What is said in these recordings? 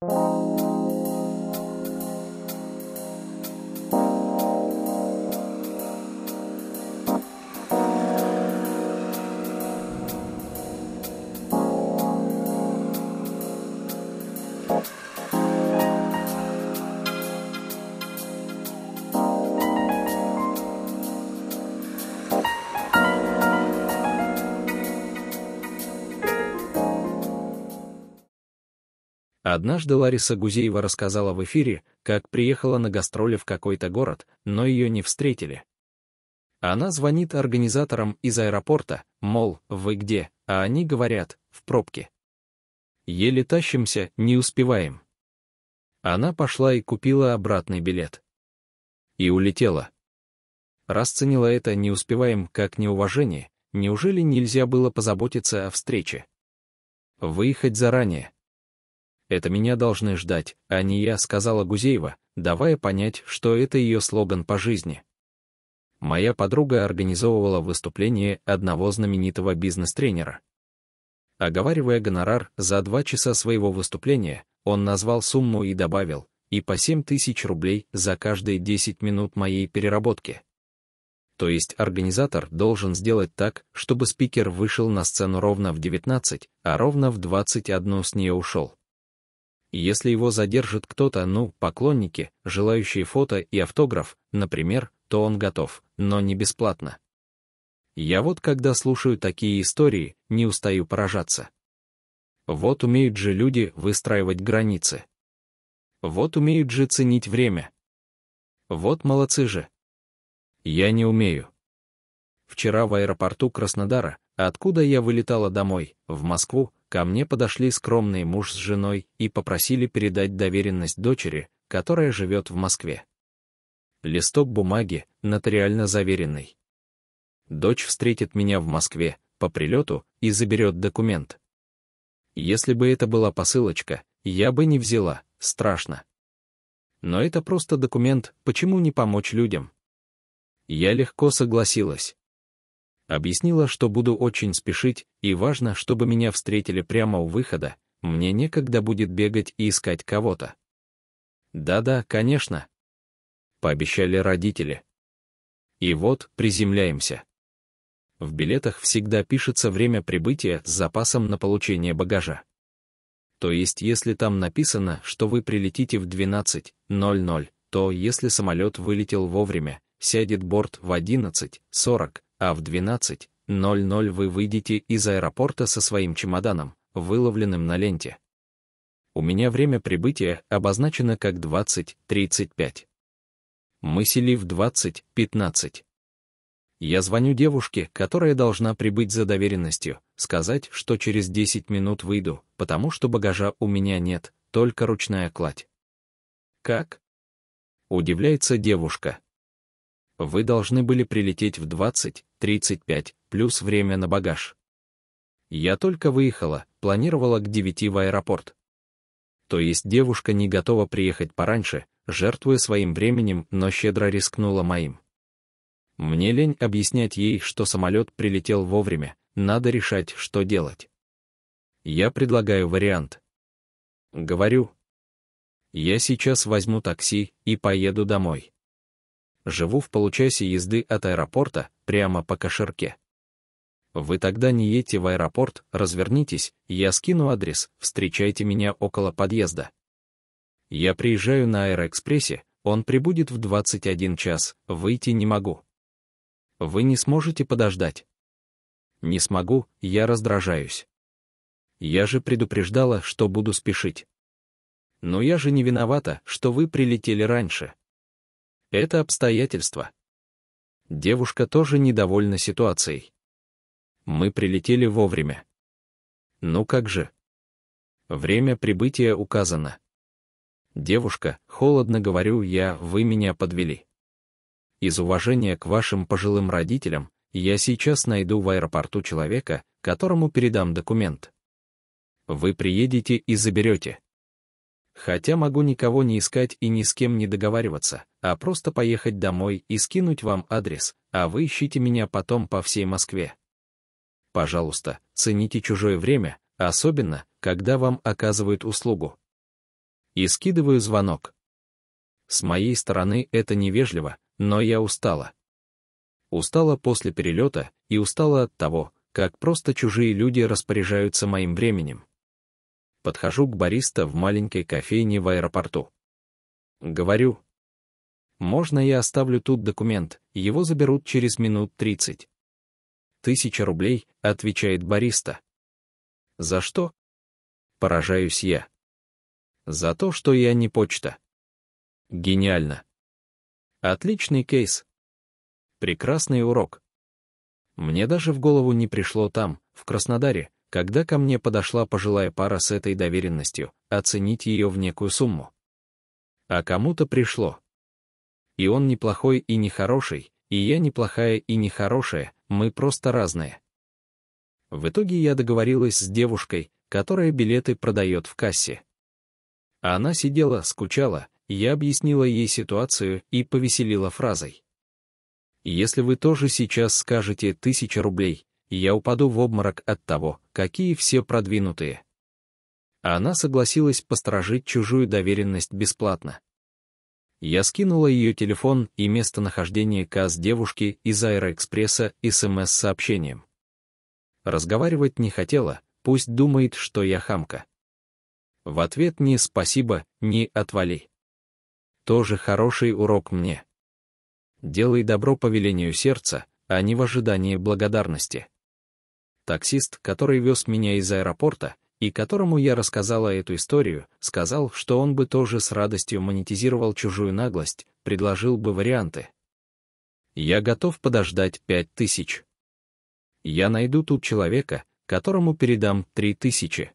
you Однажды Лариса Гузеева рассказала в эфире, как приехала на гастроли в какой-то город, но ее не встретили. Она звонит организаторам из аэропорта, мол, вы где, а они говорят, в пробке. Еле тащимся, не успеваем. Она пошла и купила обратный билет. И улетела. Расценила это «не успеваем» как неуважение, неужели нельзя было позаботиться о встрече? Выехать заранее это меня должны ждать, а не я», — сказала Гузеева, давая понять, что это ее слоган по жизни. Моя подруга организовывала выступление одного знаменитого бизнес-тренера. Оговаривая гонорар за два часа своего выступления, он назвал сумму и добавил, и по 7 тысяч рублей за каждые 10 минут моей переработки. То есть организатор должен сделать так, чтобы спикер вышел на сцену ровно в 19, а ровно в 21 с нее ушел. Если его задержит кто-то, ну, поклонники, желающие фото и автограф, например, то он готов, но не бесплатно. Я вот когда слушаю такие истории, не устаю поражаться. Вот умеют же люди выстраивать границы. Вот умеют же ценить время. Вот молодцы же. Я не умею. Вчера в аэропорту Краснодара, откуда я вылетала домой, в Москву, ко мне подошли скромный муж с женой и попросили передать доверенность дочери, которая живет в Москве. Листок бумаги, нотариально заверенный. Дочь встретит меня в Москве по прилету и заберет документ. Если бы это была посылочка, я бы не взяла, страшно. Но это просто документ, почему не помочь людям? Я легко согласилась. Объяснила, что буду очень спешить, и важно, чтобы меня встретили прямо у выхода, мне некогда будет бегать и искать кого-то. Да-да, конечно. Пообещали родители. И вот приземляемся. В билетах всегда пишется время прибытия с запасом на получение багажа. То есть, если там написано, что вы прилетите в 12.00, то если самолет вылетел вовремя, сядет борт в 11.40, а в 12.00 вы выйдете из аэропорта со своим чемоданом, выловленным на ленте. У меня время прибытия обозначено как 20.35. Мы сели в 20.15. Я звоню девушке, которая должна прибыть за доверенностью, сказать, что через 10 минут выйду, потому что багажа у меня нет, только ручная кладь. «Как?» — удивляется девушка. «Вы должны были прилететь в 20, 35, плюс время на багаж. Я только выехала, планировала к 9 в аэропорт. То есть девушка не готова приехать пораньше, жертвуя своим временем, но щедро рискнула моим. Мне лень объяснять ей, что самолет прилетел вовремя, надо решать, что делать. Я предлагаю вариант. Говорю. Я сейчас возьму такси и поеду домой. Живу в получасе езды от аэропорта, прямо по кошерке. Вы тогда не едете в аэропорт, развернитесь, я скину адрес, встречайте меня около подъезда. Я приезжаю на аэроэкспрессе, он прибудет в 21 час, выйти не могу. Вы не сможете подождать. Не смогу, я раздражаюсь. Я же предупреждала, что буду спешить. Но я же не виновата, что вы прилетели раньше это обстоятельство. Девушка тоже недовольна ситуацией. Мы прилетели вовремя. Ну как же? Время прибытия указано. Девушка, холодно говорю я, вы меня подвели. Из уважения к вашим пожилым родителям, я сейчас найду в аэропорту человека, которому передам документ. Вы приедете и заберете. Хотя могу никого не искать и ни с кем не договариваться, а просто поехать домой и скинуть вам адрес, а вы ищите меня потом по всей Москве. Пожалуйста, цените чужое время, особенно, когда вам оказывают услугу. И скидываю звонок. С моей стороны это невежливо, но я устала. Устала после перелета и устала от того, как просто чужие люди распоряжаются моим временем подхожу к бариста в маленькой кофейне в аэропорту. Говорю. Можно я оставлю тут документ, его заберут через минут 30. Тысяча рублей, отвечает бариста. За что? Поражаюсь я. За то, что я не почта. Гениально. Отличный кейс. Прекрасный урок. Мне даже в голову не пришло там, в Краснодаре, когда ко мне подошла пожилая пара с этой доверенностью, оценить ее в некую сумму. А кому-то пришло. И он неплохой и нехороший, и я неплохая и нехорошая, мы просто разные. В итоге я договорилась с девушкой, которая билеты продает в кассе. Она сидела, скучала, я объяснила ей ситуацию и повеселила фразой. «Если вы тоже сейчас скажете тысяча рублей, и я упаду в обморок от того, какие все продвинутые. Она согласилась посторожить чужую доверенность бесплатно. Я скинула ее телефон и местонахождение КАЗ девушки из Аэроэкспресса СМС-сообщением. Разговаривать не хотела, пусть думает, что я хамка. В ответ ни «спасибо», ни «отвали». Тоже хороший урок мне. Делай добро по велению сердца, а не в ожидании благодарности. Таксист, который вез меня из аэропорта, и которому я рассказала эту историю, сказал, что он бы тоже с радостью монетизировал чужую наглость, предложил бы варианты. Я готов подождать пять тысяч. Я найду тут человека, которому передам три тысячи.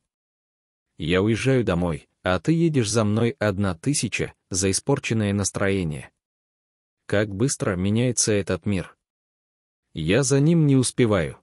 Я уезжаю домой, а ты едешь за мной одна тысяча за испорченное настроение. Как быстро меняется этот мир. Я за ним не успеваю.